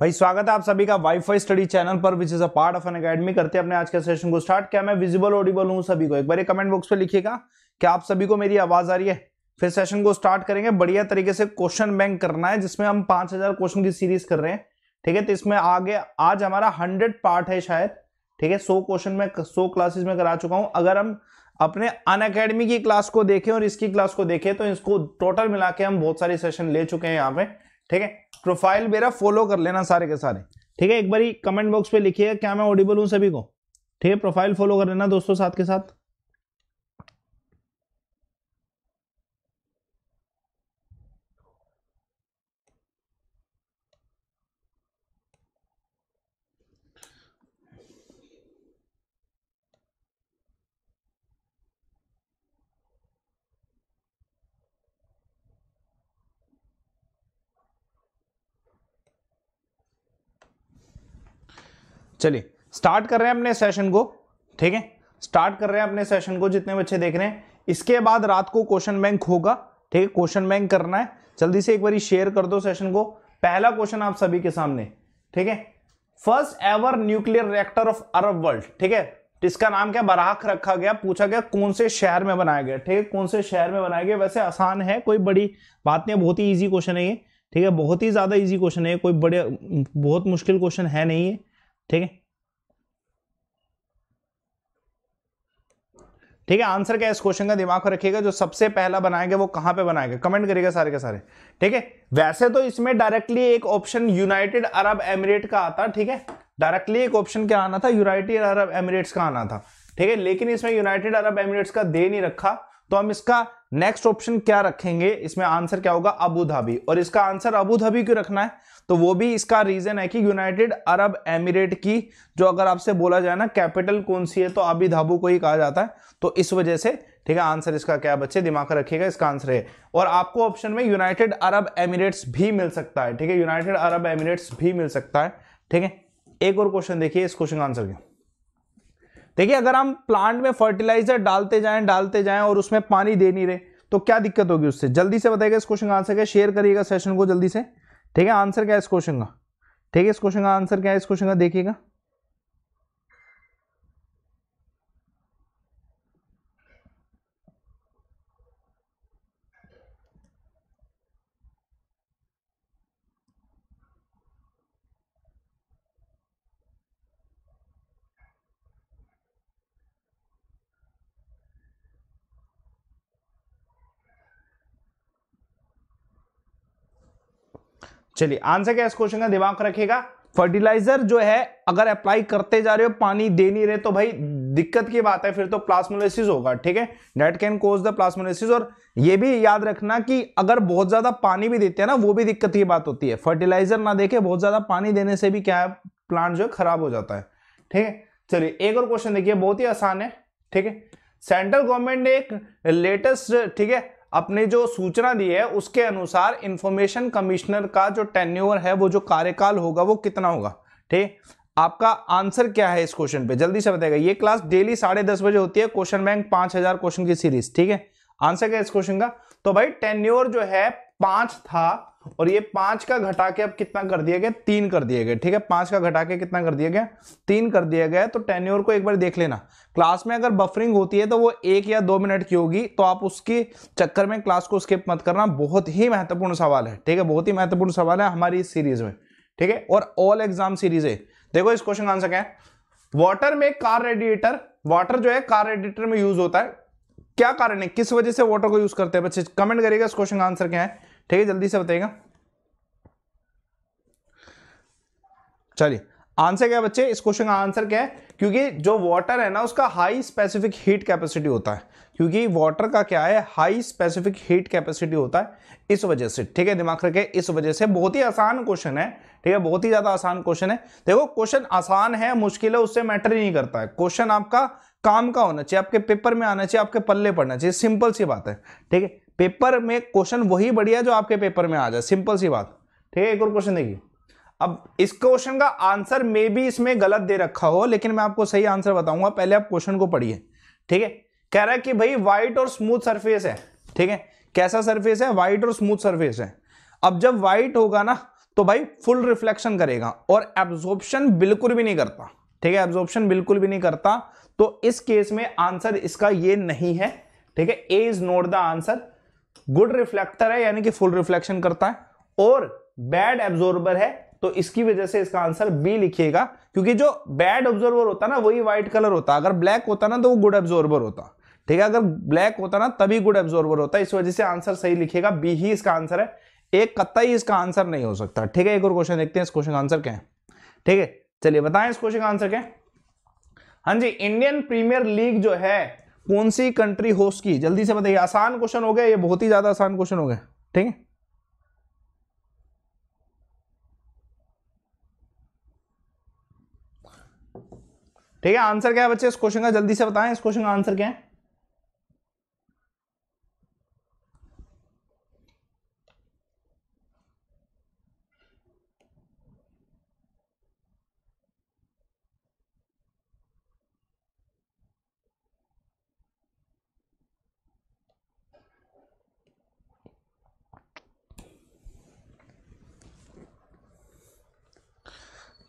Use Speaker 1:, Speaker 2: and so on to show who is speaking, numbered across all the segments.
Speaker 1: भाई स्वागत है आप सभी का वाईफाई स्टडी चैनल पर which is a part of Unacademy करते हैं अपने आज के सेशन को स्टार्ट क्या मैं विजिबल ऑडिबल हूँ सभी को एक बार कमेंट बॉक्स पे लिखिएगा क्या आप सभी को मेरी आवाज आ रही है फिर सेशन को स्टार्ट करेंगे बढ़िया तरीके से क्वेश्चन बैंक करना है जिसमें हम पांच हजार क्वेश्चन की सीरीज कर रहे हैं ठीक है तो इसमें आगे आज हमारा हंड्रेड पार्ट है शायद ठीक है सो क्वेश्चन में सो क्लासेस में करा चुका हूं अगर हम अपने अन अकेडमी की क्लास को देखें और इसकी क्लास को देखें तो इसको टोटल मिला के हम बहुत सारे सेशन ले चुके हैं यहाँ पे ठीक है प्रोफाइल मेरा फॉलो कर लेना सारे के सारे ठीक है एक बारी कमेंट बॉक्स पे लिखिएगा क्या मैं ऑडिबल हूँ सभी को ठीक है प्रोफाइल फॉलो कर लेना दोस्तों साथ के साथ चलिए स्टार्ट कर रहे हैं अपने सेशन को ठीक है स्टार्ट कर रहे हैं अपने सेशन को जितने बच्चे देख रहे हैं इसके बाद रात को क्वेश्चन बैंक होगा ठीक है क्वेश्चन बैंक करना है जल्दी से एक बार शेयर कर दो सेशन को पहला क्वेश्चन आप सभी के सामने ठीक है first ever nuclear reactor of Arab world ठीक है तो इसका नाम क्या बराख रखा गया पूछा गया कौन से शहर में बनाया गया ठीक है कौन से शहर में बनाया गया वैसे आसान है कोई बड़ी बात नहीं बहुत ही ईजी क्वेश्चन है ये ठीक है बहुत ही ज्यादा ईजी क्वेश्चन है कोई बड़े बहुत मुश्किल क्वेश्चन है नहीं है ठीक है ठीक है आंसर क्या है इस क्वेश्चन का दिमाग रखिएगा जो सबसे पहला बनाएगा वो कहां पे बनाएगा कमेंट करिएगा सारे के सारे ठीक है वैसे तो इसमें डायरेक्टली एक ऑप्शन यूनाइटेड अरब एमिरेट का आता ठीक है डायरेक्टली एक ऑप्शन क्या आना था यूनाइटेड अरब एमिरेट्स का आना था ठीक है लेकिन इसमें यूनाइटेड अरब एमिरेट्स का दे नहीं रखा तो हम इसका नेक्स्ट ऑप्शन क्या रखेंगे इसमें आंसर क्या होगा अबू धाबी और इसका आंसर अबू धाबी क्यों रखना है तो वो भी इसका रीजन है कि यूनाइटेड अरब एमिरेट की जो अगर आपसे बोला जाए ना कैपिटल कौन सी है तो अबी धाबू को ही कहा जाता है तो इस वजह से ठीक है आंसर इसका क्या बच्चे दिमाग रखिएगा इसका आंसर है और आपको ऑप्शन में यूनाइटेड अरब एमिरेट्स भी मिल सकता है ठीक है यूनाइटेड अरब एमिरेट्स भी मिल सकता है ठीक है एक और क्वेश्चन देखिए इस क्वेश्चन का आंसर क्या देखिए अगर हम प्लांट में फर्टिलाइजर डालते जाएं डालते जाएं और उसमें पानी दे नहीं रहे तो क्या दिक्कत होगी उससे जल्दी से बताएगा इस क्वेश्चन का आंसर क्या शेयर करिएगा सेशन को जल्दी से ठीक है आंसर क्या है इस क्वेश्चन का ठीक है इस क्वेश्चन का आंसर क्या है इस क्वेश्चन का देखिएगा चलिए आंसर क्या इस क्वेश्चन का दिमाग रखेगा फर्टिलाइजर जो है अगर अप्लाई करते जा रहे हो पानी दे नहीं रहे तो भाई दिक्कत की बात है फिर तो प्लास्मोलाइसिस होगा ठीक है that can cause the plasmolysis और ये भी याद रखना कि अगर बहुत ज्यादा पानी भी देते हैं ना वो भी दिक्कत की बात होती है फर्टिलाइजर ना देखे बहुत ज्यादा पानी देने से भी क्या है प्लांट जो है खराब हो जाता है ठीक है चलिए एक और क्वेश्चन देखिए बहुत ही आसान है ठीक है सेंट्रल गवर्नमेंट ने एक लेटेस्ट ठीक है अपने जो सूचना दी है उसके अनुसार इंफॉर्मेशन कमिश्नर का जो टेन्यूअर है वो जो कार्यकाल होगा वो कितना होगा ठीक आपका आंसर क्या है इस क्वेश्चन पे जल्दी से बताएगा ये क्लास डेली साढ़े दस बजे होती है क्वेश्चन बैंक पांच हजार क्वेश्चन की सीरीज ठीक है आंसर क्या है इस क्वेश्चन का तो भाई टेन्योर जो है पांच था और ये पांच का घटा के अब कितना कर दिया गया तीन कर दिया गया ठीक है पांच का घटा के कितना कर दिया गया तीन कर दिया गया तो टेन्योर को एक बार देख लेना क्लास में अगर बफरिंग होती है तो वो एक या दो मिनट की होगी तो आप उसके चक्कर में क्लास को स्किप मत करना बहुत ही महत्वपूर्ण सवाल है ठीक है बहुत ही महत्वपूर्ण सवाल है हमारी इस सीरीज में ठीक है और ऑल एग्जाम सीरीज है देखो इस क्वेश्चन का आंसर क्या है वाटर में कार रेडिएटर वाटर जो है कार रेडिएटर में यूज होता है क्या कारण है किस वजह से वाटर को यूज करते हैं बच्चे कमेंट करिएगा इस क्वेश्चन का आंसर क्या है ठीक है जल्दी से बताइएगा चलिए आंसर क्या बच्चे इस क्वेश्चन का आंसर क्या है क्योंकि जो वाटर है ना उसका हाई स्पेसिफिक हीट कैपेसिटी होता है क्योंकि वाटर का क्या है हाई स्पेसिफिक हीट कैपेसिटी होता है इस वजह से ठीक है दिमाग रखे इस वजह से बहुत ही आसान क्वेश्चन है ठीक है बहुत ही ज़्यादा आसान क्वेश्चन है देखो क्वेश्चन आसान है मुश्किल है उससे मैटर ही नहीं करता है क्वेश्चन आपका काम का होना चाहिए आपके पेपर में आना चाहिए आपके पल्ले पढ़ना चाहिए सिंपल सी बात है ठीक है पेपर में क्वेश्चन वही बढ़िया जो आपके पेपर में आ जाए सिंपल सी बात ठीक है एक और क्वेश्चन देखिए अब इस क्वेश्चन का आंसर मे भी इसमें गलत दे रखा हो लेकिन मैं आपको सही आंसर बताऊंगा पहले आप क्वेश्चन को पढ़िए ठीक है कह रहा है कि भाई व्हाइट और स्मूथ सरफेस है ठीक है कैसा सरफेस है व्हाइट और स्मूथ सरफेस है अब जब व्हाइट होगा ना तो भाई फुल रिफ्लेक्शन करेगा और एब्जॉर्प्शन बिल्कुल भी नहीं करता ठीक है एब्जॉर्प्शन बिल्कुल भी नहीं करता तो इस केस में आंसर इसका ये नहीं है ठीक है A is not the answer good reflector है यानी कि फुल रिफ्लेक्शन करता है और बैड एब्जॉर्बर है तो इसकी वजह से इसका आंसर बी लिखिएगा क्योंकि जो बैड ऑब्जॉर्बर होता ना वही व्हाइट कलर होता अगर ब्लैक होता ना तो वो गुड एब्जॉर्बर होता ठीक है अगर ब्लैक होता ना तभी गुड एब्जॉर्बर होता इस वजह से आंसर सही लिखेगा बी ही इसका आंसर है एक कत्ता ही इसका आंसर नहीं हो सकता ठीक है एक और क्वेश्चन देखते हैं इस क्वेश्चन का आंसर क्या है ठीक है चलिए बताएं इस क्वेश्चन का आंसर क्या है हाँ जी इंडियन प्रीमियर लीग जो है कौन सी कंट्री होस्ट की जल्दी से बताइए आसान क्वेश्चन हो गया ये बहुत ही ज्यादा आसान क्वेश्चन हो गया ठीक है ठीक है आंसर क्या है बच्चे इस क्वेश्चन का जल्दी से बताएं इस क्वेश्चन का आंसर क्या है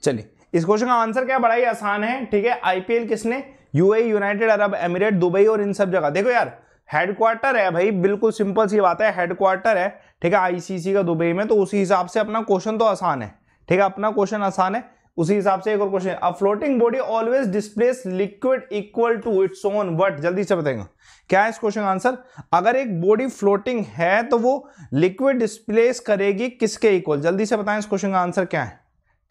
Speaker 1: चलिए इस क्वेश्चन का आंसर क्या बड़ा ही आसान है ठीक है आईपीएल किसने UA United Arab Emirate Dubai और इन सब जगह देखो यार हेडक्वार्टर है भाई बिल्कुल सिंपल सी बात है हेडक्वार्टर है ठीक है आईसीसी का दुबई में तो उसी हिसाब से अपना क्वेश्चन तो आसान है ठीक है अपना क्वेश्चन आसान है उसी हिसाब से एक और क्वेश्चन अब floating body always displace liquid equal to its own weight जल्दी से बताएंगे क्या है इस क्वेश्चन का आंसर अगर एक बॉडी फ्लोटिंग है तो वो लिक्विड डिस्प्लेस करेगी किसके इक्वल जल्दी से बताएं इस क्वेश्चन का आंसर क्या है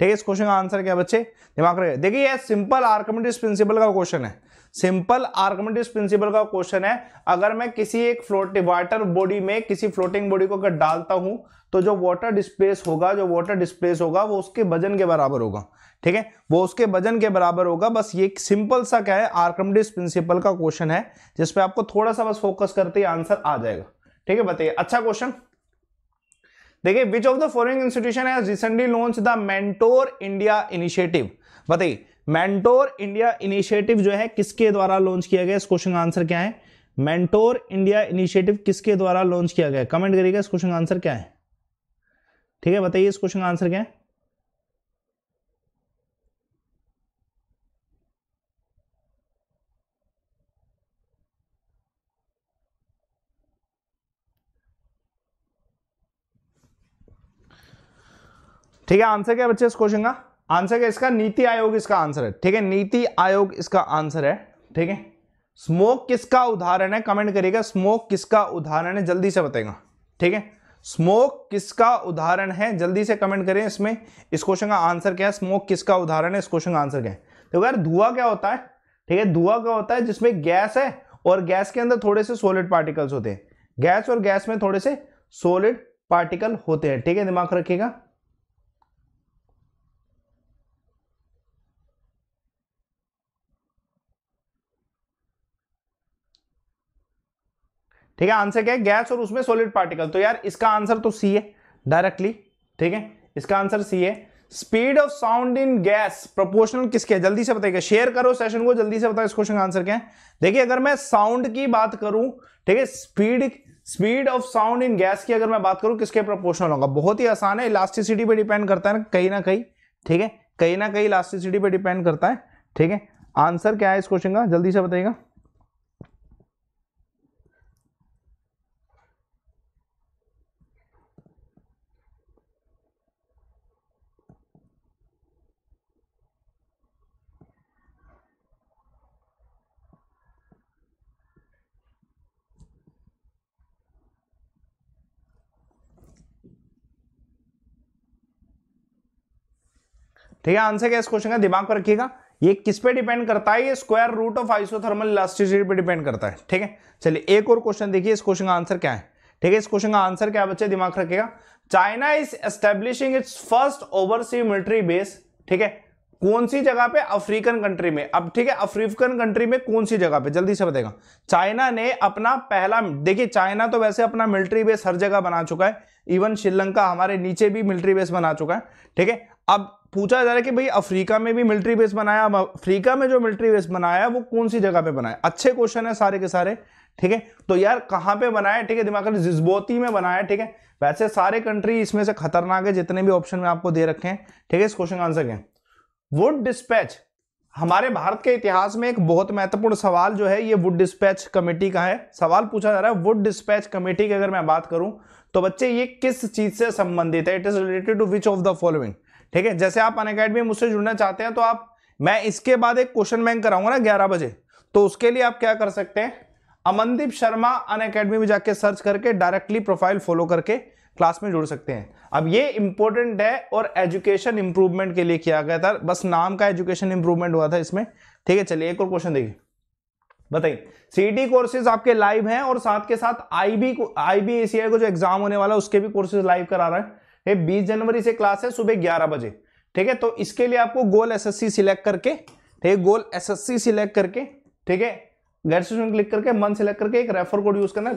Speaker 1: ठीक है इस क्वेश्चन का आंसर क्या बच्चे दिमाग रहे देखिए सिंपल आर्कमेटिस प्रिंसिपल का क्वेश्चन है सिंपल आर्कमेटिस प्रिंसिपल का क्वेश्चन है अगर मैं किसी एक फ्लोट वाटर बॉडी में किसी फ्लोटिंग बॉडी को अगर डालता हूं तो जो वाटर डिस्प्लेस होगा जो वाटर डिस्प्लेस होगा वो उसके वजन के बराबर होगा ठीक है वो उसके वजन के बराबर होगा बस ये सिंपल सा क्या है आर्कमेटिस प्रिंसिपल का क्वेश्चन है जिसपे आपको थोड़ा सा बस फोकस करते ही आंसर आ जाएगा ठीक है बताइए अच्छा क्वेश्चन देखिए which of the foreign institution है recently launch the mentor India initiative बताइए मेंटोर इंडिया इनिशिएटिव जो है किसके द्वारा लॉन्च किया गया इस क्वेश्चन का आंसर क्या है मेंटोर इंडिया इनिशिएटिव किसके द्वारा लॉन्च किया गया कमेंट करिएगा इस क्वेश्चन का आंसर क्या है ठीक है बताइए इस क्वेश्चन का आंसर क्या है ठीक है आंसर क्या बच्चे इस क्वेश्चन का आंसर क्या इसका नीति आयोग इसका आंसर है ठीक है नीति आयोग इसका आंसर है ठीक है स्मोक किसका उदाहरण है कमेंट करिएगा स्मोक किसका उदाहरण है जल्दी से बताएगा ठीक है स्मोक किसका उदाहरण है जल्दी से कमेंट करें इसमें इस क्वेश्चन का आंसर क्या है स्मोक किसका उदाहरण है इस क्वेश्चन का आंसर क्या है तो यार धुआं क्या होता है ठीक है धुआं क्या होता है जिसमें गैस है और गैस के अंदर थोड़े से सोलिड पार्टिकल्स होते हैं गैस और गैस में थोड़े से सोलिड पार्टिकल होते हैं ठीक है दिमाग रखिएगा ठीक है आंसर क्या है गैस और उसमें सॉलिड पार्टिकल तो यार इसका आंसर तो सी है डायरेक्टली ठीक है इसका आंसर सी है speed of sound in gas proportional किसके है जल्दी से बताइएगा शेयर करो सेशन को जल्दी से बताओ इस क्वेश्चन का आंसर क्या है देखिए अगर मैं साउंड की बात करूं ठीक है speed speed of sound in gas की अगर मैं बात करूं किसके प्रोपोर्शनल होगा बहुत ही आसान है इलास्टिसिटी पे डिपेंड करता है कहीं ना कहीं ठीक है कहीं ना कहीं इलास्टिसिटी पे डिपेंड करता है ठीक है आंसर क्या है इस क्वेश्चन का जल्दी से बताइएगा ठीक है आंसर क्या इस क्वेश्चन का दिमाग पर रखिएगा ये किस पे डिपेंड करता है ये square root of isothermal elasticity पे डिपेंड करता है ठीक है चलिए एक और क्वेश्चन देखिए इस क्वेश्चन का आंसर क्या है ठीक है इस क्वेश्चन का आंसर क्या बच्चे दिमाग रखेगा China is establishing its first oversea military base ठीक है कौन सी जगह पे अफ्रीकन कंट्री में अब ठीक है अफ्रीकन कंट्री में कौन सी जगह पे जल्दी से बताएगा चाइना ने अपना पहला देखिए चाइना तो वैसे अपना मिलिट्री बेस हर जगह बना चुका है इवन श्रीलंका हमारे नीचे भी मिलिट्री बेस बना चुका है ठीक है अब पूछा जा रहा है कि भाई अफ्रीका में भी मिलिट्री बेस बनाया अब अफ्रीका में जो मिलिट्री बेस बनाया वो कौन सी जगह पे बनाया अच्छे क्वेश्चन है सारे के सारे ठीक है तो यार कहाँ पे बनाया ठीक है दिमाग कर जिस्बोती में बनाया ठीक है वैसे सारे कंट्री इसमें से खतरनाक है जितने भी ऑप्शन में आपको दे रखे हैं ठीक है इस क्वेश्चन का आंसर क्या वुड डिस्पैच हमारे भारत के इतिहास में एक बहुत महत्वपूर्ण सवाल जो है ये वुड डिस्पैच कमेटी का है सवाल पूछा जा रहा है वुड डिस्पैच कमेटी की अगर मैं बात करूं तो बच्चे ये किस चीज से संबंधित है it is related to which of the following ठीक है जैसे आप अन अकेडमी मुझसे जुड़ना चाहते हैं तो आप मैं इसके बाद एक क्वेश्चन बैंक कराऊंगा ना ग्यारह बजे तो उसके लिए आप क्या कर सकते हैं अमनदीप शर्मा अन अकेडमी में जाके सर्च करके डायरेक्टली प्रोफाइल फॉलो करके क्लास में जुड़ सकते हैं अब ये इंपॉर्टेंट है और एजुकेशन इंप्रूवमेंट के लिए किया गया था बस नाम का एजुकेशन इंप्रूवमेंट हुआ था इसमें ठीक है चलिए एक और क्वेश्चन देखिए बताइए सीटी कोर्सेज e आपके लाइव हैं और साथ के साथ आईबी आईबीएसीआई को जो एग्जाम होने वाला है उसके भी कोर्सेज लाइव करा रहा है ये 20 जनवरी से क्लास है सुबह 11 बजे ठीक है तो इसके लिए आपको गोल एसएससी सिलेक्ट करके ठीक है गोल एसएससी सिलेक्ट करके ठीक है घर से क्लिक करके मन सिलेक्ट करके एक रेफर कोड यूज करना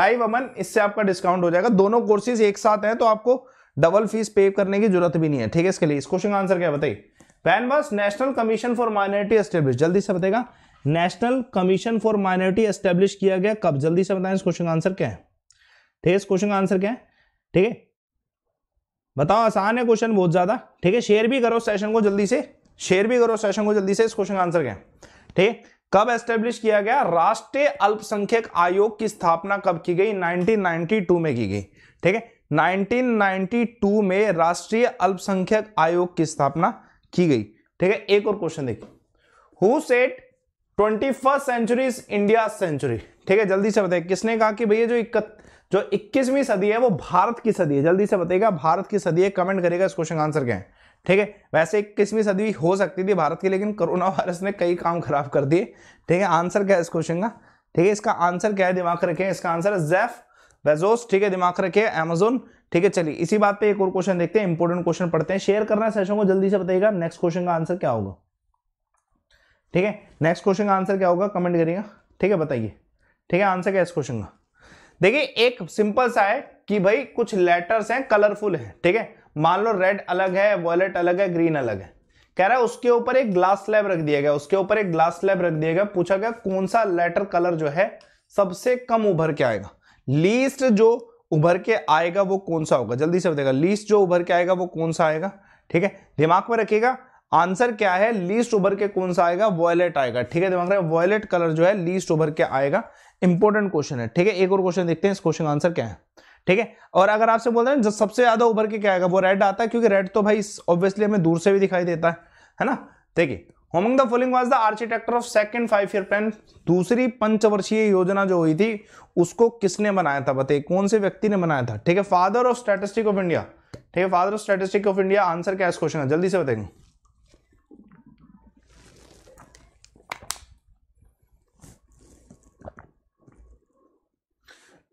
Speaker 1: लाइव अमन इससे आपका डिस्काउंट हो जाएगा दोनों कोर्सेज एक साथ हैं तो आपको डबल फीस पे करने की जरूरत भी नहीं है ठीक है इसके लिए इस क्वेश्चन का आंसर क्या बताइए बस national commission for minority establish जल्दी से बताएगा national commission for minority establish किया गया कब जल्दी से बताएं इस क्वेश्चन का आंसर क्या है ठीक है इस क्वेश्चन का आंसर क्या है ठीक है बताओ आसान है क्वेश्चन बहुत ज़्यादा ठीक है शेयर भी करो सेशन को जल्दी से शेयर भी करो सेशन को जल्दी से इस क्वेश्चन का आंसर क्या ठीक कब एस्टेब्लिश किया गया राष्ट्रीय अल्पसंख्यक आयोग की स्थापना कब की गई 1992 में की गई ठीक है 1992 में राष्ट्रीय अल्पसंख्यक आयोग की स्थापना की गई ठीक है एक और क्वेश्चन देखिए who set twenty first century India century ठीक है जल्दी से बताइए किसने कहा कि भैया जो इकत जो 21वीं सदी है वो भारत की सदी है जल्दी से बताइएगा भारत की सदी है कमेंट करेगा इस क्वेश्चन का आंसर क्या है ठीक है वैसे इक्कीसवीं सदी हो सकती थी भारत की लेकिन कोरोना वायरस ने कई काम खराब कर दिए ठीक है आंसर क्या है इस क्वेश्चन का ठीक है इसका आंसर क्या है दिमाग रखें इसका आंसर है जेफ बेजोस ठीक है दिमाग रखे अमेजोन ठीक है चलिए इसी बात पे एक और क्वेश्चन देखते हैं इंपॉर्टेंट क्वेश्चन पढ़ते हैं शेयर करना सेशन को जल्दी से बताइएगा नेक्स्ट क्वेश्चन का आंसर क्या होगा ठीक है नेक्स्ट क्वेश्चन का आंसर क्या होगा कमेंट करिएगा ठीक है बताइए ठीक है आंसर क्या है इस क्वेश्चन का देखिए एक सिंपल सा है कि भाई कुछ लेटर्स हैं कलरफुल हैं ठीक है मान लो रेड अलग है वॉयलेट अलग है ग्रीन अलग है कह रहा है उसके ऊपर एक ग्लास स्लैब रख दिया गया उसके ऊपर एक ग्लास स्लैब रख दिया गया पूछा गया कौन सा लेटर कलर जो है सबसे कम उभर के आएगा लीस्ट जो उभर के आएगा वो कौन सा होगा जल्दी से बताएगा लीस्ट जो उभर के आएगा वो कौन सा आएगा ठीक है दिमाग में रखिएगा आंसर क्या है लीस्ट उभर के कौन सा आएगा वॉयलेट आएगा ठीक है दिमाग रखिएगा वॉयलेट कलर जो है लीस्ट उभर के आएगा इंपॉर्टेंट क्वेश्चन है ठीक है एक और क्वेश्चन देखते हैं इस क्वेश्चन का आंसर क्या है ठीक है और अगर आपसे बोल रहे हैं सबसे ज्यादा उभर के क्या आएगा वो रेड आता है क्योंकि रेड तो भाई ऑब्वियसली हमें दूर से भी दिखाई देता है है ना है who among the following was the architect of second five year plan दूसरी पंचवर्षीय योजना जो हुई थी उसको किसने बनाया था बताइए कौन से व्यक्ति ने बनाया था ठीक है father of statistic of India ठीक है father of statistic of India answer क्या है इस क्वेश्चन का जल्दी से बताएंगे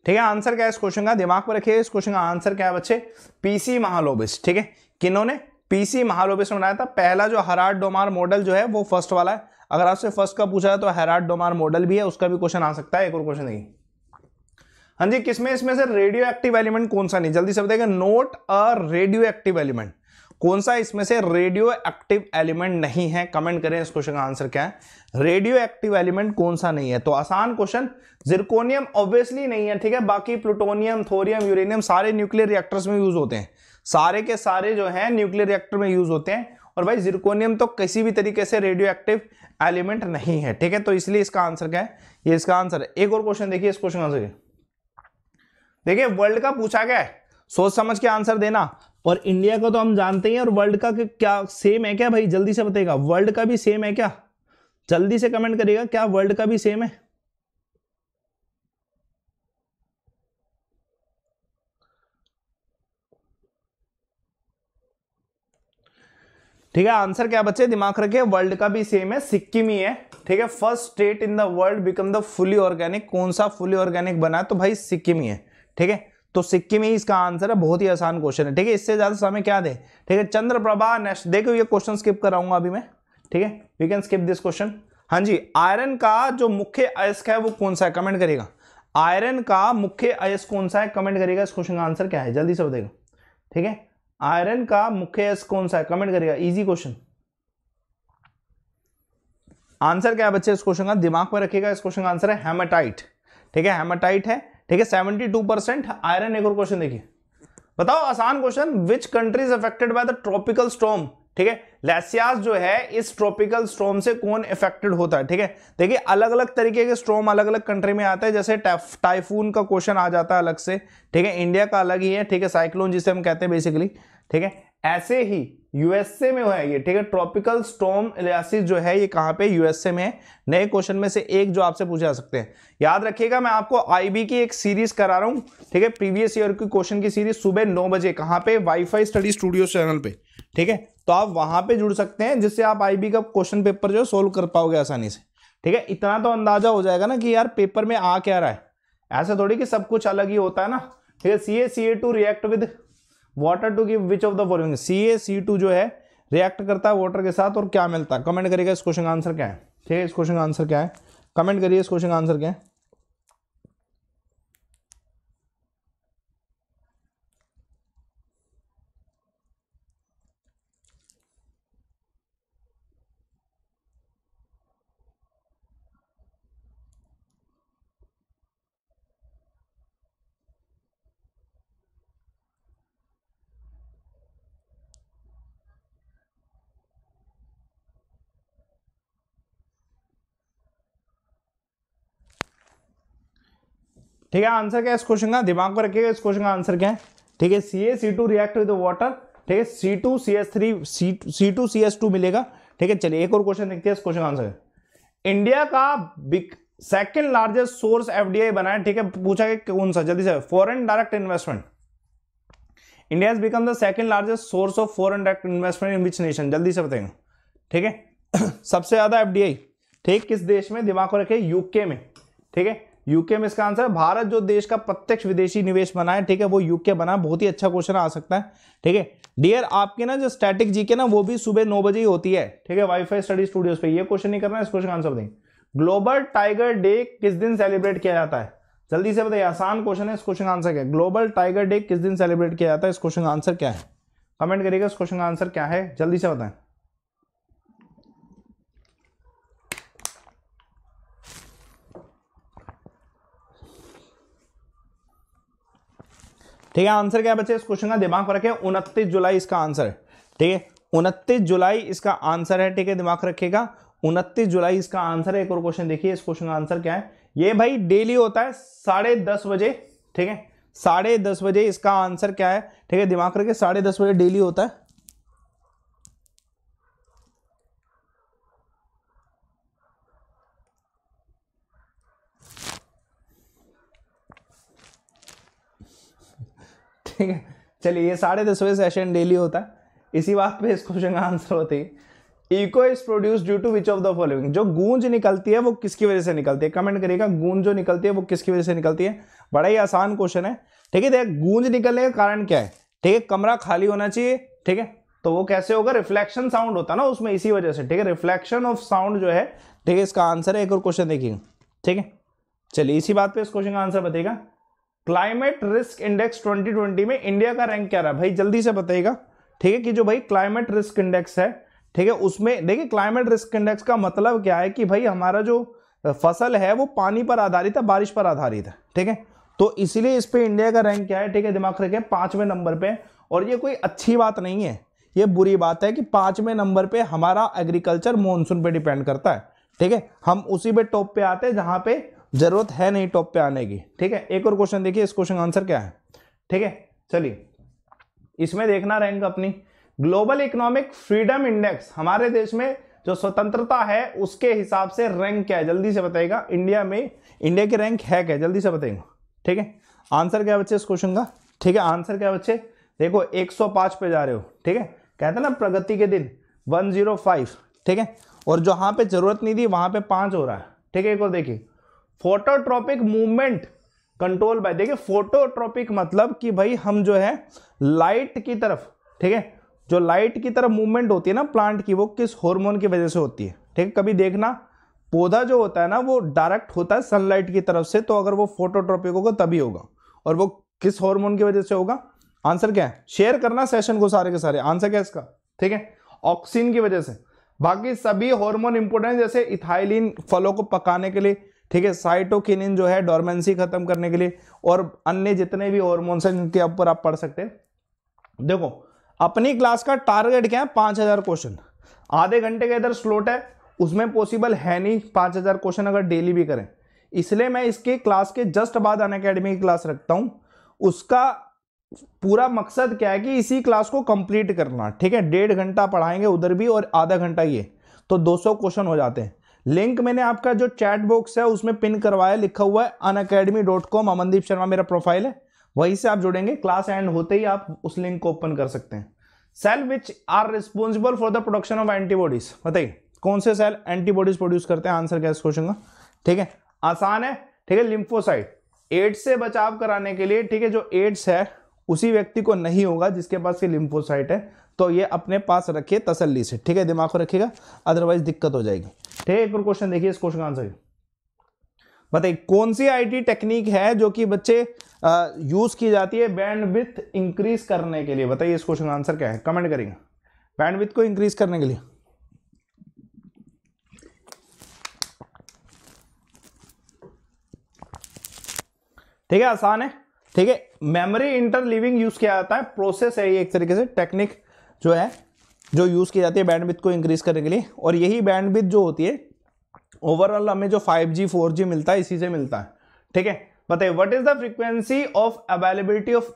Speaker 1: ठीक है आंसर क्या है इस क्वेश्चन का दिमाग पर रखिए इस क्वेश्चन का आंसर क्या है बच्चे पीसी महालोबिस ठीक है किन्होंने पीसी महालोबिस ने बनाया था पहला जो हराड डोमार मॉडल जो है वो फर्स्ट वाला है अगर आपसे फर्स्ट का पूछा है तो हराड डोमार मॉडल भी है उसका भी क्वेश्चन आ सकता है एक और क्वेश्चन देखिए हाँ जी किसमें इसमें से रेडियो एक्टिव एलिमेंट कौन सा नहीं जल्दी से बताएगा not a radioactive element कौन सा इसमें से रेडियो एक्टिव एलिमेंट नहीं है कमेंट करें इस क्वेश्चन का आंसर क्या है रेडियो एक्टिव एलिमेंट कौन सा नहीं है तो आसान क्वेश्चन जिरकोनियम ऑब्वियसली नहीं है ठीक है बाकी प्लूटोनियम थोरियम यूरेनियम सारे न्यूक्लियर रिएक्टर्स में यूज होते हैं सारे के सारे जो है न्यूक्लियर रिएक्टर में यूज होते हैं और भाई जिरकोनियम तो किसी भी तरीके से रेडियो एक्टिव एलिमेंट नहीं है ठीक है तो इसलिए इसका आंसर क्या है ये इसका आंसर है एक और क्वेश्चन देखिए इस क्वेश्चन आंसर देखिए वर्ल्ड का पूछा गया है सोच समझ के आंसर देना और इंडिया का तो हम जानते हैं और वर्ल्ड का क्या सेम है क्या भाई जल्दी से बताएगा वर्ल्ड का भी सेम है क्या जल्दी से कमेंट करिएगा क्या वर्ल्ड का भी सेम है ठीक है आंसर क्या बच्चे दिमाग रखे वर्ल्ड का भी सेम है सिक्किम ही है ठीक है first state in the world become the fully organic कौन सा फुली ऑर्गेनिक बना है तो भाई सिक्किम ही है ठीक है तो सिक्किम ही इसका आंसर है बहुत ही आसान क्वेश्चन है ठीक है इससे ज़्यादा समय क्या दे ठीक है चंद्रप्रभा नेक्स्ट देखो ये क्वेश्चन स्किप कराऊंगा अभी मैं ठीक है we can skip this question हाँ जी आयरन का जो मुख्य अयस्क है वो कौन सा है कमेंट करेगा आयरन का मुख्य अयस्क कौन सा है कमेंट करेगा इस क्वेश्चन का आंसर क्या है जल्दी से बताएगा ठीक है आयरन का मुख्य अयस्क कौन सा है कमेंट करेगा इजी क्वेश्चन आंसर क्या है बच्चे इस क्वेश्चन का दिमाग पर रखिएगा इस क्वेश्चन का आंसर है हेमाटाइट ठीक है हेमाटाइट है ठीक है सेवेंटी टू परसेंट आयरन एक और क्वेश्चन देखिए बताओ आसान question which countries affected by the tropical storm ठीक है लेसियास जो है इस ट्रॉपिकल स्ट्रोम से कौन इफेक्टेड होता है ठीक है देखिए अलग अलग तरीके के स्ट्रोम अलग अलग कंट्री में आता है जैसे टाइफून का क्वेश्चन आ जाता है अलग से ठीक है इंडिया का अलग ही है ठीक है साइक्लोन जिसे हम कहते हैं बेसिकली ठीक है ऐसे ही यूएसए में है ये ठीक है ट्रॉपिकल स्टॉम इलियासिस जो है ये कहाँ पे यूएसए में है नए क्वेश्चन में से एक जो आपसे पूछे जा सकते हैं याद रखिएगा मैं आपको आईबी की एक सीरीज करा रहा हूँ ठीक है प्रीवियस ईयर की क्वेश्चन की सीरीज सुबह नौ बजे कहाँ पे वाईफाई स्टडी स्टूडियो चैनल पे ठीक है तो आप वहां पर जुड़ सकते हैं जिससे आप आई का क्वेश्चन पेपर जो है सोल्व कर पाओगे आसानी से ठीक है इतना तो अंदाजा हो जाएगा ना कि यार पेपर में आ क्या रहा है ऐसा थोड़ी कि सब कुछ अलग ही होता है ना ठीक है C A C A two react with water to give which of the following C A C two जो है रिएक्ट करता है वाटर के साथ और क्या मिलता है कमेंट करिएगा इस क्वेश्चन का आंसर क्या है ठीक है इस क्वेश्चन का आंसर क्या है कमेंट करिए इस क्वेश्चन का आंसर क्या है ठीक है आंसर क्या है इस क्वेश्चन का दिमाग को रखिएगा इस क्वेश्चन का आंसर क्या है ठीक है C A C two react with water ठीक है C two C S three C two C S two मिलेगा ठीक है चलिए एक और क्वेश्चन देखते हैं इस क्वेश्चन का आंसर इंडिया का big second largest source FDI बनाया ठीक है पूछा कि कौन सा जल्दी से foreign direct investment India become the second largest source of foreign direct investment in which nation जल्दी से बताएंगे ठीक है सबसे ज्यादा एफडीआई ठीक किस देश में दिमाग को रखे यूके में ठीक है यूके में इसका आंसर भारत जो देश का प्रत्यक्ष विदेशी निवेश बना है ठीक है वो यूके बना बहुत ही अच्छा क्वेश्चन आ सकता है ठीक है डियर आपके ना जो स्टैटिक जीके के ना वो भी सुबह नौ बजे ही होती है ठीक है वाईफाई स्टडी स्टूडियोज पे ये क्वेश्चन नहीं करना इस क्वेश्चन का आंसर दें ग्लोबल टाइगर डे किस दिन सेलिब्रेट किया जाता है जल्दी से बताइए आसान क्वेश्चन है इस क्वेश्चन का आंसर क्या है ग्लोबल टाइगर डे किस दिन सेलिब्रेट किया जाता है इस क्वेश्चन का आंसर क्या है कमेंट करिएगा इस क्वेश्चन का आंसर क्या है जल्दी से बताएं ठीक है आंसर क्या बच्चे इस क्वेश्चन का दिमाग पर उनतीस जुलाई इसका आंसर है ठीक है उनतीस जुलाई इसका आंसर है ठीक है दिमाग रखेगा उनतीस जुलाई इसका आंसर है एक और क्वेश्चन देखिए इस क्वेश्चन का आंसर क्या है ये भाई डेली होता है साढ़े दस बजे ठीक है साढ़े दस बजे इसका आंसर क्या है ठीक है दिमाग रखे साढ़े दस बजे डेली होता है ठीक है चलिए ये साढ़े बजे सेशन डेली होता है इसी बात पे इस क्वेश्चन का आंसर होती है echo is produce due to which of the following जो गूंज निकलती है वो किसकी वजह से निकलती है कमेंट करिएगा गूंज जो निकलती है वो किसकी वजह से निकलती है बड़ा ही आसान क्वेश्चन है ठीक है देख गूंज निकलने का कारण क्या है ठीक है कमरा खाली होना चाहिए ठीक है तो वो कैसे होगा रिफ्लेक्शन साउंड होता है ना उसमें इसी वजह से ठीक है रिफ्लेक्शन ऑफ साउंड जो है ठीक है इसका आंसर है एक और क्वेश्चन देखिए ठीक है चलिए इसी बात पे इस क्वेश्चन का आंसर बताइएगा क्लाइमेट रिस्क इंडेक्स 2020 में इंडिया का रैंक क्या रहा भाई जल्दी से बताइएगा ठीक है कि जो भाई क्लाइमेट रिस्क इंडेक्स है ठीक है उसमें देखिए क्लाइमेट रिस्क इंडेक्स का मतलब क्या है कि भाई हमारा जो फसल है वो पानी पर आधारित है बारिश पर आधारित है ठीक है तो इसीलिए इस पर इंडिया का रैंक क्या है ठीक है दिमाग रखे पांचवें नंबर पर और ये कोई अच्छी बात नहीं है ये बुरी बात है कि पांचवें नंबर पर हमारा एग्रीकल्चर मानसून पर डिपेंड करता है ठीक है हम उसी पे टॉप पे आते हैं जहां पे जरूरत है नहीं टॉप पे आने की ठीक है एक और क्वेश्चन देखिए इस क्वेश्चन का आंसर क्या है ठीक है चलिए इसमें देखना रैंक अपनी ग्लोबल इकोनॉमिक फ्रीडम इंडेक्स हमारे देश में जो स्वतंत्रता है उसके हिसाब से रैंक क्या है जल्दी से बताएगा इंडिया में इंडिया की रैंक है क्या जल्दी से बताएगा ठीक है आंसर क्या बच्चे इस क्वेश्चन का ठीक है आंसर क्या बच्चे देखो 105 पे जा रहे हो ठीक है कहते ना प्रगति के दिन 105 ठीक है और जहाँ पे जरूरत नहीं थी वहां पे पांच हो रहा है ठीक है एक और देखिए फोटोट्रॉपिक मूवमेंट कंट्रोल बाय देखिए फोटोट्रॉपिक मतलब कि भाई हम जो है लाइट की तरफ ठीक है जो लाइट की तरफ मूवमेंट होती है ना प्लांट की वो किस हार्मोन की वजह से होती है ठीक है कभी देखना पौधा जो होता है ना वो डायरेक्ट होता है सनलाइट की तरफ से तो अगर वो फोटोट्रॉपिक होगा तभी होगा और वो किस हार्मोन की वजह से होगा आंसर क्या है शेयर करना सेशन को सारे के सारे आंसर क्या है इसका ठीक है ऑक्सीन की वजह से बाकी सभी हार्मोन इंपोर्टेंट जैसे इथाइलिन फलों को पकाने के लिए ठीक है साइटोकिनिन जो है डोरमेंसी खत्म करने के लिए और अन्य जितने भी हॉर्मोन्स हैं जिनके ऊपर आप पढ़ सकते हैं देखो अपनी क्लास का टारगेट क्या है पाँच हज़ार क्वेश्चन आधे घंटे का इधर स्लोट है उसमें पॉसिबल है नहीं पाँच हज़ार क्वेश्चन अगर डेली भी करें इसलिए मैं इसके क्लास के जस्ट बाद अन अकेडमी की क्लास रखता हूँ उसका पूरा मकसद क्या है कि इसी क्लास को कंप्लीट करना ठीक है डेढ़ घंटा पढ़ाएंगे उधर भी और आधा घंटा ये तो दो क्वेश्चन हो जाते हैं लिंक मैंने आपका जो चैट बॉक्स है उसमें पिन करवाया लिखा हुआ है Unacademy dot com Amandeep Sharma मेरा प्रोफाइल है वहीं से आप जुड़ेंगे क्लास एंड होते ही आप उस लिंक को ओपन कर सकते हैं cell which are responsible for the production of antibodies बताइए कौन से सेल एंटीबॉडीज प्रोड्यूस करते हैं आंसर क्या इस क्वेश्चन का ठीक है आसान है ठीक है लिम्फोसाइट एड्स से बचाव कराने के लिए ठीक है जो एड्स है उसी व्यक्ति को नहीं होगा जिसके पास ये लिम्फोसाइट है तो ये अपने पास रखिए तसल्ली से ठीक है दिमाग को रखिएगा अदरवाइज दिक्कत हो जाएगी ठीक है एक और क्वेश्चन देखिए इस क्वेश्चन का आंसर बताइए कौन सी आईटी टेक्निक है जो कि बच्चे यूज की जाती है बैंड विथ इंक्रीज करने के लिए बताइए इस क्वेश्चन का आंसर क्या है कमेंट करेंगे बैंड विथ को इंक्रीज करने के लिए ठीक है आसान है ठीक है मेमोरी इंटरलिविंग यूज किया जाता है प्रोसेस है ये एक तरीके से टेक्निक जो है जो यूज़ की जाती है बैंडविथ को इंक्रीज़ करने के लिए और यही बैंडविथ जो होती है ओवरऑल हमें जो 5G 4G मिलता है इसी से मिलता है ठीक है बताइए what is the frequency of availability of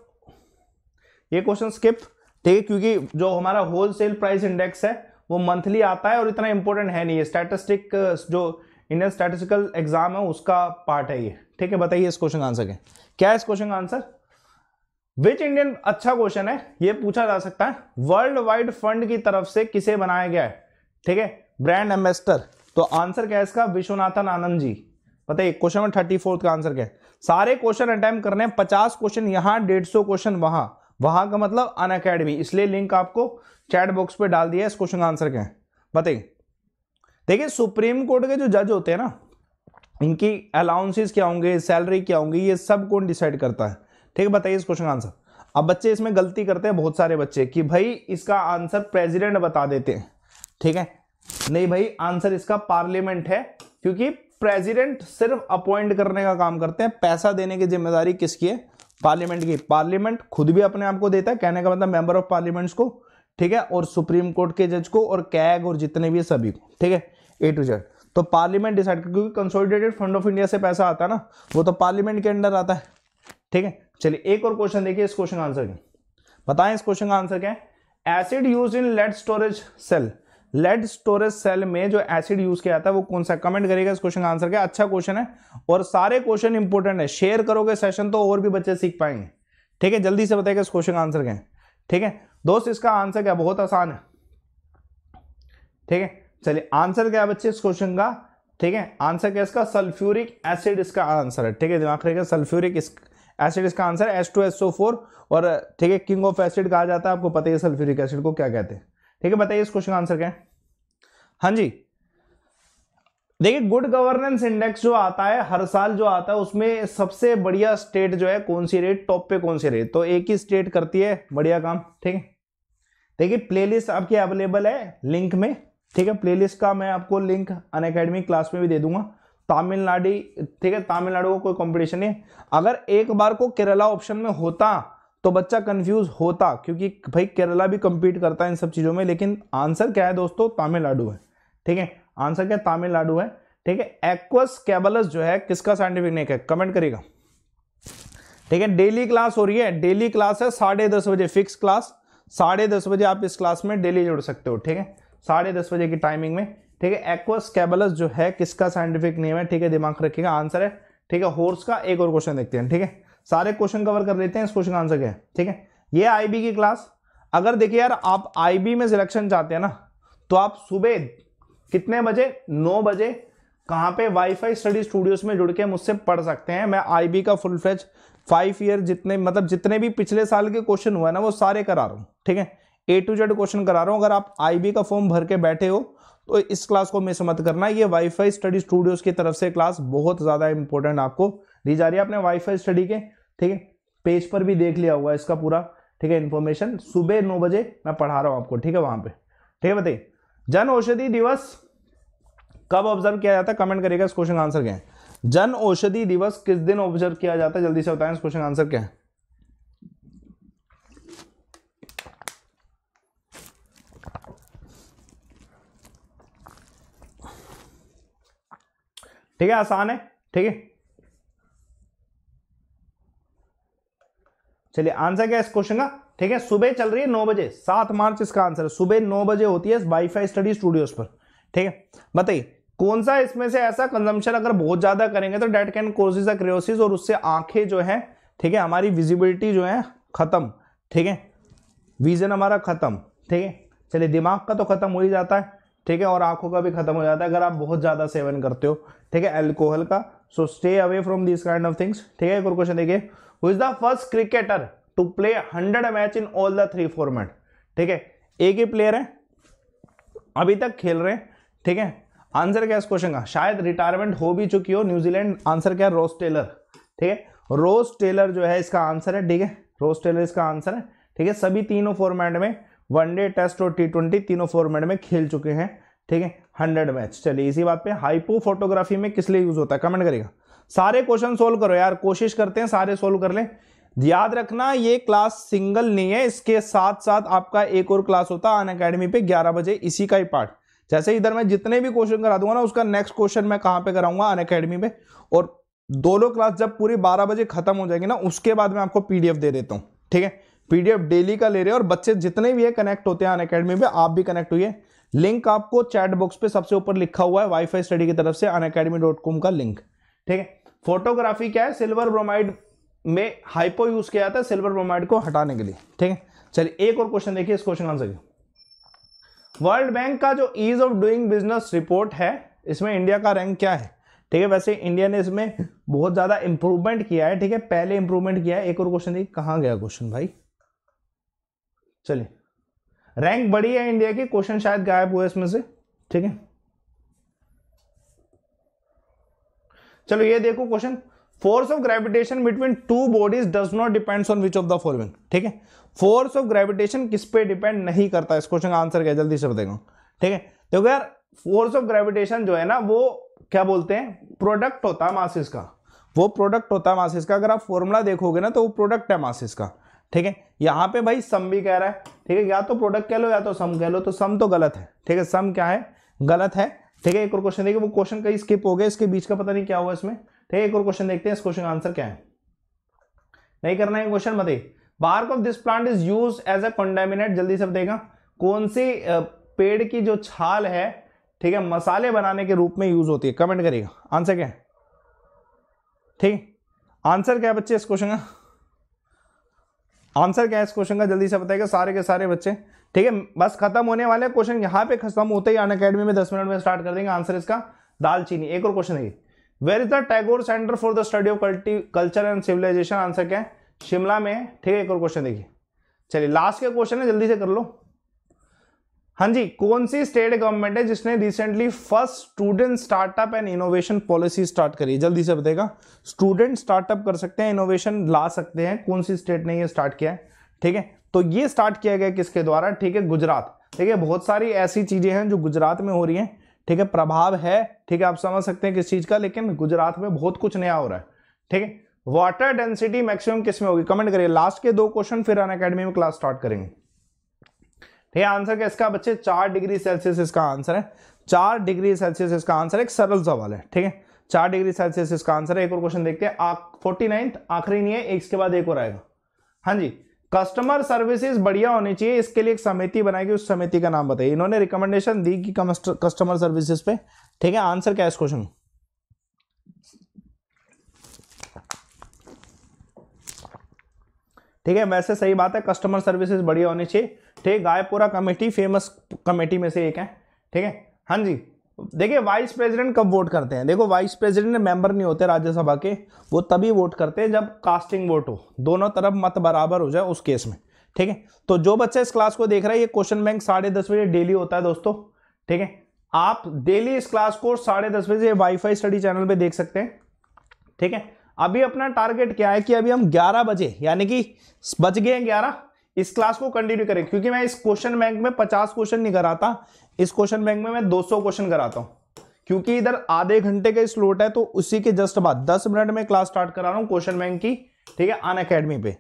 Speaker 1: ये क्वेश्चन स्किप ठीक है क्योंकि जो हमारा होलसेल प्राइस इंडेक्स है वो मंथली आता है और इतना इंपॉर्टेंट है नहीं है स्टैटिस्टिक जो इंडियन स्टैटिस्टिकल एग्जाम है उसका पार्ट है ये ठीक है बताइए इस क्वेश्चन का आंसर क्या है इस क्वेश्चन का आंसर विच इंडियन अच्छा क्वेश्चन है ये पूछा जा सकता है वर्ल्ड वाइड फंड की तरफ से किसे बनाया गया है ठीक है ब्रांड एम्बेसडर तो आंसर क्या है इसका विश्वनाथन आनंद जी बताइए क्वेश्चन में थर्टी फोर्थ का आंसर क्या है सारे क्वेश्चन अटैम्प करने हैं पचास क्वेश्चन यहां डेढ़ सौ क्वेश्चन वहां वहां का मतलब अन अकेडमी इसलिए लिंक आपको चैट बॉक्स पे डाल दिया है इस क्वेश्चन का आंसर क्या है बताइए देखिए सुप्रीम कोर्ट के जो जज होते हैं ना इनकी अलाउंसेस क्या होंगे सैलरी क्या होंगी ये सब कौन डिसाइड करता है ठीक है बताइए इस क्वेश्चन का आंसर अब बच्चे इसमें गलती करते हैं बहुत सारे बच्चे कि भाई इसका आंसर प्रेसिडेंट बता देते हैं ठीक है नहीं भाई आंसर इसका पार्लियामेंट है क्योंकि प्रेसिडेंट सिर्फ अपॉइंट करने का काम करते हैं पैसा देने की जिम्मेदारी किसकी है पार्लियामेंट की पार्लियामेंट खुद भी अपने आप को देता है कहने का मतलब मेंबर ऑफ पार्लियामेंट्स को ठीक है और सुप्रीम कोर्ट के जज को और कैग और जितने भी है सभी को ठीक है ए टू जेड तो पार्लियामेंट डिसाइड क्योंकि कंसोलिडेटेड फंड ऑफ इंडिया से पैसा आता है ना वो तो पार्लियामेंट के अंडर आता है ठीक है चलिए एक और क्वेश्चन देखिए इस क्वेश्चन का आंसर क्या बताएं इस क्वेश्चन का आंसर क्या है acid use in lead storage cell lead storage cell में जो एसिड यूज किया जाता है वो कौन सा कमेंट करेगा इस क्वेश्चन का आंसर क्या अच्छा क्वेश्चन है और सारे क्वेश्चन इंपॉर्टेंट है शेयर करोगे सेशन तो और भी बच्चे सीख पाएंगे ठीक है जल्दी से बताएगा इस क्वेश्चन का आंसर क्या है ठीक है दोस्त इसका आंसर क्या बहुत आसान है ठीक है चलिए आंसर क्या है बच्चे इस क्वेश्चन का ठीक है आंसर क्या इसका सल्फ्यूरिक एसिड इसका आंसर है ठीक है दिमाग रहेगा सल्फ्यूरिक एसिड इसका answer S two S O four और ठीक है किंग ऑफ एसिड कहा जाता है आपको पता है सल्फ्यूरिक एसिड को क्या कहते हैं ठीक है बताइए इस क्वेश्चन का आंसर क्या है हाँ जी देखिए गुड गवर्नेंस इंडेक्स जो आता है हर साल जो आता है उसमें सबसे बढ़िया स्टेट जो है कौन सी रेट टॉप पे कौन सी रेट तो एक ही स्टेट करती है बढ़िया काम ठीक है देखिए प्लेलिस्ट आपकी अवेलेबल है लिंक में ठीक है प्लेलिस्ट का मैं आपको लिंक अन क्लास में भी दे दूंगा तमिलनाडु ठीक है तमिलनाडु को कोई कंपटीशन नहीं अगर एक बार को केरला ऑप्शन में होता तो बच्चा कंफ्यूज होता क्योंकि भाई केरला भी कंपीट करता है इन सब चीज़ों में लेकिन आंसर क्या है दोस्तों तमिलनाडु है ठीक है आंसर क्या तमिलनाडु है ठीक है एक्वस कैबलस जो है किसका साइंटिफिक नेक है कमेंट करेगा ठीक है डेली क्लास हो रही है डेली क्लास है साढ़े दस बजे फिक्स क्लास साढ़े दस बजे आप इस क्लास में डेली जुड़ सकते हो ठीक है साढ़े दस बजे की टाइमिंग में ठीक है एक्वस कैबलस जो है किसका साइंटिफिक नेम है ठीक है दिमाग रखिएगा आंसर है ठीक है हॉर्स का एक और क्वेश्चन देखते हैं ठीक है सारे क्वेश्चन कवर कर लेते हैं इस क्वेश्चन का आंसर क्या है ठीक है ये आईबी की क्लास अगर देखिए यार आप आईबी में सिलेक्शन चाहते हैं ना तो आप सुबह कितने बजे नौ बजे कहाँ पे वाईफाई स्टडी स्टूडियोज में जुड़ के मुझसे पढ़ सकते हैं मैं आईबी का फुल फ्लेज फाइव ईयर जितने मतलब जितने भी पिछले साल के क्वेश्चन हुआ ना वो सारे करा रहा हूँ ठीक है ए टू जेड क्वेश्चन करा रहा हूँ अगर आप आई का फॉर्म भर के बैठे हो तो इस क्लास को मिस मत करना ये वाईफाई स्टडी स्टूडियोज की तरफ से क्लास बहुत ज़्यादा इंपॉर्टेंट आपको दी जा रही है आपने वाईफाई स्टडी के ठीक है पेज पर भी देख लिया हुआ इसका पूरा ठीक है इन्फॉर्मेशन सुबह नौ बजे मैं पढ़ा रहा हूँ आपको ठीक है वहां पे ठीक है बताइए जन औषधि दिवस कब ऑब्जर्व किया जाता है कमेंट करिएगा इस क्वेश्चन का आंसर क्या है जन औषधि दिवस किस दिन ऑब्जर्व किया जाता है जल्दी से बताएं इस क्वेश्चन का आंसर क्या है ठीक है आसान है ठीक है चलिए आंसर क्या है इस क्वेश्चन का ठीक है सुबह चल रही है नौ बजे सात मार्च इसका आंसर है सुबह नौ बजे होती है वाईफाई स्टडी स्टूडियोज पर ठीक है बताइए कौन सा इसमें से ऐसा कंजम्पशन अगर बहुत ज्यादा करेंगे तो डेट कैन कोर्सिस क्रियोसिस और उससे आंखें जो है ठीक है हमारी विजिबिलिटी जो है खत्म ठीक है विजन हमारा खत्म ठीक है चलिए दिमाग का तो खत्म हो ही जाता है ठीक है और आंखों का भी खत्म हो जाता है अगर आप बहुत ज़्यादा सेवन करते हो ठीक है एल्कोहल का so stay away from this kind of things ठीक है एक और क्वेश्चन देखिए who is the first cricketer to play hundred match in all the three format ठीक है एक ही प्लेयर है अभी तक खेल रहे हैं ठीक है आंसर क्या है इस क्वेश्चन का शायद रिटायरमेंट हो भी चुकी हो न्यूजीलैंड आंसर क्या है रोस टेलर ठीक है रोस टेलर जो है इसका आंसर है ठीक है रोस टेलर इसका आंसर है ठीक है सभी तीनों फॉर्मेट में वनडे टेस्ट और टी ट्वेंटी तीनों फॉर्मेट में खेल चुके हैं ठीक है हंड्रेड मैच चलिए इसी बात पे हाइपो फोटोग्राफी में किस लिए यूज होता है कमेंट करेगा सारे क्वेश्चन सोल्व करो यार कोशिश करते हैं सारे सोल्व कर ले याद रखना ये क्लास सिंगल नहीं है इसके साथ साथ आपका एक और क्लास होता है अन अकेडमी पे 11 बजे इसी का ही पार्ट जैसे इधर मैं जितने भी क्वेश्चन करा दूंगा ना उसका नेक्स्ट क्वेश्चन मैं कहाँ पे कराऊंगा अन अकेडमी पे और दोनों क्लास जब पूरी 12 बजे खत्म हो जाएगी ना उसके बाद मैं आपको पीडीएफ दे देता हूँ ठीक है पीडीएफ डेली का ले रहे हैं और बच्चे जितने भी है कनेक्ट होते हैं अन अकेडमी में आप भी कनेक्ट हुई है लिंक आपको चैट बॉक्स पे सबसे ऊपर लिखा हुआ है वाईफाई स्टडी की तरफ से अन का लिंक ठीक है फोटोग्राफी क्या है सिल्वर ब्रोमाइड में हाइपो यूज किया जाता है सिल्वर ब्रोमाइड को हटाने के लिए ठीक है चलिए एक और क्वेश्चन देखिए इस question answer answer World Bank का जो ease of doing business report है इसमें इंडिया का रैंक क्या है ठीक है वैसे इंडिया ने इसमें बहुत ज़्यादा इंप्रूवमेंट किया है ठीक है पहले इंप्रूवमेंट किया है एक और क्वेश्चन देखिए कहाँ गया क्वेश्चन भाई चलिए रैंक बड़ी है इंडिया की क्वेश्चन शायद गायब हुआ इसमें से ठीक है चलो ये देखो question force of gravitation between two bodies does not depends on which of the following ठीक है फोर्स ऑफ ग्रेविटेशन किस पे डिपेंड नहीं करता इस क्वेश्चन का आंसर क्या जल्दी से बताएगा ठीक है देखो यार फोर्स ऑफ ग्रेविटेशन जो है ना वो क्या बोलते हैं प्रोडक्ट होता है मासिस का वो प्रोडक्ट होता है मासिस का अगर आप फॉर्मूला देखोगे ना तो वो प्रोडक्ट है मासिस का ठीक है यहाँ पे भाई सम भी कह रहा है ठीक है या तो प्रोडक्ट कह लो या तो सम कह लो तो सम तो गलत है ठीक है सम क्या है गलत है ठीक है एक और क्वेश्चन देखिए वो क्वेश्चन कहीं स्किप हो गया इसके बीच का पता नहीं क्या हुआ इसमें ठीक है एक और क्वेश्चन देखते हैं इस क्वेश्चन का आंसर क्या है नहीं करना है क्वेश्चन बताइए bark of this plant is use as a condiment जल्दी सब देगा कौन सी पेड़ की जो छाल है ठीक है मसाले बनाने के रूप में यूज होती है कमेंट करिएगा आंसर क्या है ठीक आंसर क्या है बच्चे इस क्वेश्चन का आंसर क्या है इस क्वेश्चन का जल्दी से बताएगा सारे के सारे बच्चे ठीक है बस खत्म होने वाले क्वेश्चन यहाँ पे खत्म होते ही अन अकेडमी में दस मिनट में स्टार्ट कर देंगे आंसर इसका दालचीनी एक और क्वेश्चन है where is the Tagore centre for the study of culture and civilisation answer क्या है शिमला में ठीक है एक और क्वेश्चन देखिए चलिए लास्ट का क्वेश्चन है जल्दी से कर लो हाँ जी कौन सी स्टेट गवर्नमेंट है जिसने recently first student startup and innovation policy start करी जल्दी से बताएगा स्टूडेंट स्टार्टअप कर सकते हैं इनोवेशन ला सकते हैं कौन सी स्टेट ने ये स्टार्ट किया है ठीक है तो ये स्टार्ट किया गया किसके द्वारा ठीक है गुजरात ठीक है बहुत सारी ऐसी चीजें हैं जो गुजरात में हो रही हैं ठीक है प्रभाव है ठीक है आप समझ सकते हैं किस चीज का लेकिन गुजरात में बहुत कुछ नया हो रहा है ठीक है वाटर डेंसिटी मैक्सिमम किस में होगी कमेंट करिए लास्ट के दो क्वेश्चन फिर अन अकेडमी में क्लास स्टार्ट करेंगे ठीक है आंसर क्या इसका बच्चे चार डिग्री सेल्सियस इसका आंसर है चार डिग्री सेल्सियस इसका आंसर एक सरल सवाल है ठीक है चार डिग्री सेल्सियस इसका आंसर है एक और क्वेश्चन देखते हैं फोर्टी नाइन्थ आखिरी नहीं है एक इसके बाद एक और आएगा हाँ जी कस्टमर सर्विसेज बढ़िया होनी चाहिए इसके लिए एक समिति बनाएगी उस समिति का नाम बताइए इन्होंने रिकमेंडेशन दी कि कस्टमर सर्विसेज पे ठीक है आंसर क्या है इस क्वेश्चन ठीक है वैसे सही बात है कस्टमर सर्विसेज बढ़िया होनी चाहिए ठीक गायपुरा कमेटी फेमस कमेटी में से एक है ठीक है हाँ जी देखिए वाइस प्रेसिडेंट कब वोट करते हैं देखो वाइस प्रेसिडेंट मेंबर नहीं होते राज्यसभा के वो तभी वोट करते हैं जब कास्टिंग वोट हो दोनों तरफ मत बराबर हो जाए उस केस में ठीक है तो जो बच्चा इस क्लास को देख रहा है ये क्वेश्चन बैंक साढ़े दस बजे डेली होता है दोस्तों ठीक है आप डेली इस क्लास को साढ़े दस बजे वाईफाई स्टडी चैनल पर देख सकते हैं ठीक है अभी अपना टारगेट क्या है कि अभी हम ग्यारह बजे यानी कि बज गए ग्यारह इस क्लास को कंटिन्यू करें क्योंकि मैं इस क्वेश्चन बैंक में पचास क्वेश्चन नहीं कराता इस क्वेश्चन बैंक में मैं दो सौ क्वेश्चन कराता हूं क्योंकि इधर आधे घंटे का स्लोट है तो उसी के जस्ट बाद दस मिनट में क्लास स्टार्ट करा रहा हूं क्वेश्चन बैंक की ठीक है अन अकेडमी पे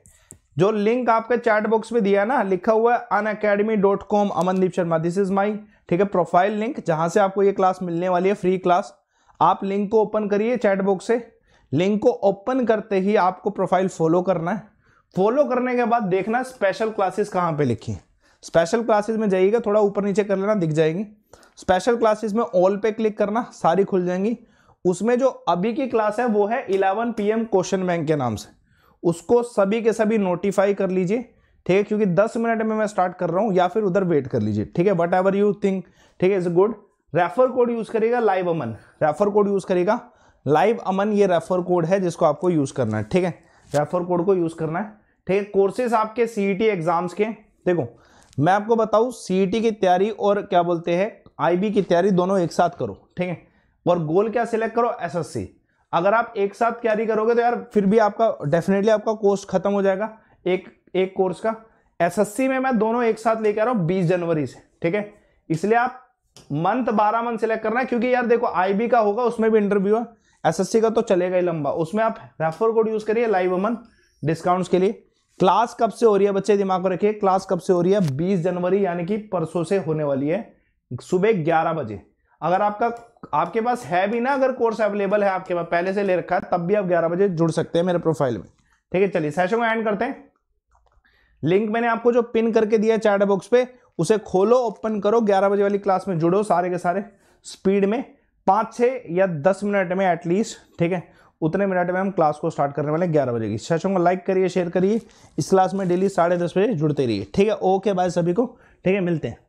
Speaker 1: जो लिंक आपके चैट बॉक्स में दिया ना लिखा हुआ है Unacademy dot com Amandeep Sharma this is my ठीक है प्रोफाइल लिंक जहां से आपको ये क्लास मिलने वाली है फ्री क्लास आप लिंक को ओपन करिए चैट बॉक्स से लिंक को ओपन करते ही आपको प्रोफाइल फॉलो करना है फॉलो करने के बाद देखना स्पेशल क्लासेस कहाँ पे लिखी स्पेशल क्लासेस में जाइएगा थोड़ा ऊपर नीचे कर लेना दिख जाएगी स्पेशल क्लासेस में ऑल पे क्लिक करना सारी खुल जाएंगी उसमें जो अभी की क्लास है वो है इलेवन पी क्वेश्चन बैंक के नाम से उसको सभी के सभी नोटिफाई कर लीजिए ठीक है क्योंकि दस मिनट में मैं स्टार्ट कर रहा हूँ या फिर उधर वेट कर लीजिए ठीक है वट एवर यू थिंक ठीक है is good refer code use करेगा live Aman refer code use करेगा लाइव अमन ये रेफर कोड है जिसको आपको यूज़ करना है ठीक है रेफर कोड को यूज़ करना है ठीक कोर्सेज आपके सीईटी एग्जाम्स e के देखो मैं आपको बताऊँ सीईटी e की तैयारी और क्या बोलते हैं आईबी की तैयारी दोनों एक साथ करो ठीक है और गोल क्या सिलेक्ट करो एसएससी अगर आप एक साथ तैयारी करोगे तो यार फिर भी आपका डेफिनेटली आपका कोर्स खत्म हो जाएगा एक एक कोर्स का एसएससी में मैं दोनों एक साथ लेकर आ रहा हूँ बीस जनवरी से ठीक है इसलिए आप मंथ बारह मंथ सिलेक्ट करना है क्योंकि यार देखो आई का होगा उसमें भी इंटरव्यू है एस का तो चलेगा ही लंबा उसमें आप रेफर कोड यूज करिए लाइव अमन डिस्काउंट्स के लिए क्लास कब से हो रही है बच्चे दिमाग में रखिए क्लास कब से हो रही है 20 जनवरी यानी कि परसों से होने वाली है सुबह 11 बजे अगर आपका आपके पास है भी ना अगर कोर्स अवेलेबल है आपके पास पहले से ले रखा है तब भी आप 11 बजे जुड़ सकते हैं मेरे प्रोफाइल में ठीक है चलिए सेशन को एंड करते हैं लिंक मैंने आपको जो पिन करके दिया है चैट बॉक्स पे उसे खोलो ओपन करो ग्यारह बजे वाली क्लास में जुड़ो सारे के सारे स्पीड में पाँच छः या दस मिनट में एटलीस्ट ठीक है उतने मिनट में हम क्लास को स्टार्ट करने वाले ग्यारह बजे की सेशन को लाइक करिए शेयर करिए इस क्लास में डेली साढ़े दस बजे जुड़ते रहिए ठीक है ओके बाय सभी को ठीक है मिलते हैं